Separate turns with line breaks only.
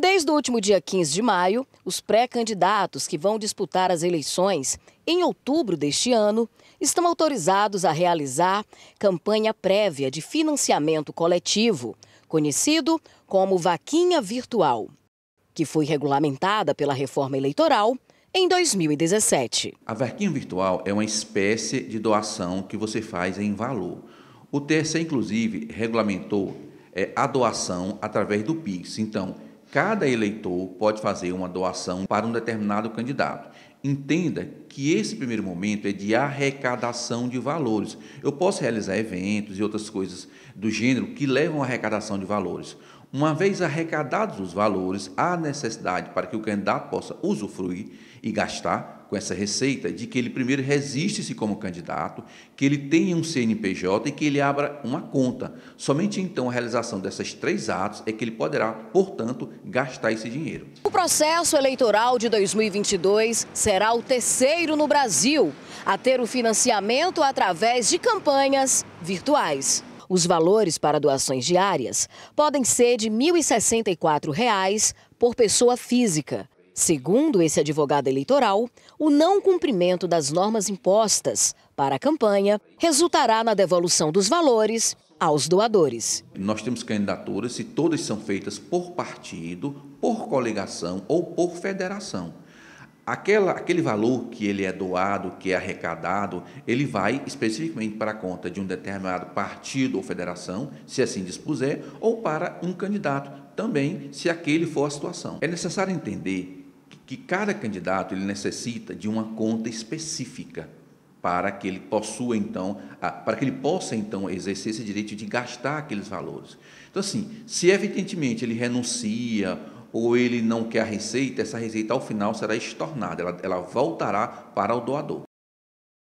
Desde o último dia 15 de maio, os pré-candidatos que vão disputar as eleições em outubro deste ano estão autorizados a realizar campanha prévia de financiamento coletivo, conhecido como vaquinha virtual, que foi regulamentada pela reforma eleitoral em 2017.
A vaquinha virtual é uma espécie de doação que você faz em valor. O TSE, inclusive, regulamentou é, a doação através do PIX. Então, Cada eleitor pode fazer uma doação para um determinado candidato. Entenda que esse primeiro momento é de arrecadação de valores. Eu posso realizar eventos e outras coisas do gênero que levam à arrecadação de valores. Uma vez arrecadados os valores, há necessidade para que o candidato possa usufruir e gastar com essa receita de que ele primeiro resiste-se como candidato, que ele tenha um CNPJ e que ele abra uma conta. Somente então a realização dessas três atos é que ele poderá, portanto, gastar esse dinheiro.
O processo eleitoral de 2022 será será o terceiro no Brasil a ter o financiamento através de campanhas virtuais. Os valores para doações diárias podem ser de R$ 1.064 por pessoa física. Segundo esse advogado eleitoral, o não cumprimento das normas impostas para a campanha resultará na devolução dos valores aos doadores.
Nós temos candidaturas e todas são feitas por partido, por coligação ou por federação. Aquela, aquele valor que ele é doado, que é arrecadado, ele vai especificamente para a conta de um determinado partido ou federação, se assim dispuser, ou para um candidato, também, se aquele for a situação. É necessário entender que, que cada candidato ele necessita de uma conta específica para que ele possua então, a, para que ele possa então exercer esse direito de gastar aqueles valores. Então assim, se evidentemente ele renuncia ou ele não quer a receita, essa receita ao final será estornada, ela, ela voltará para o doador.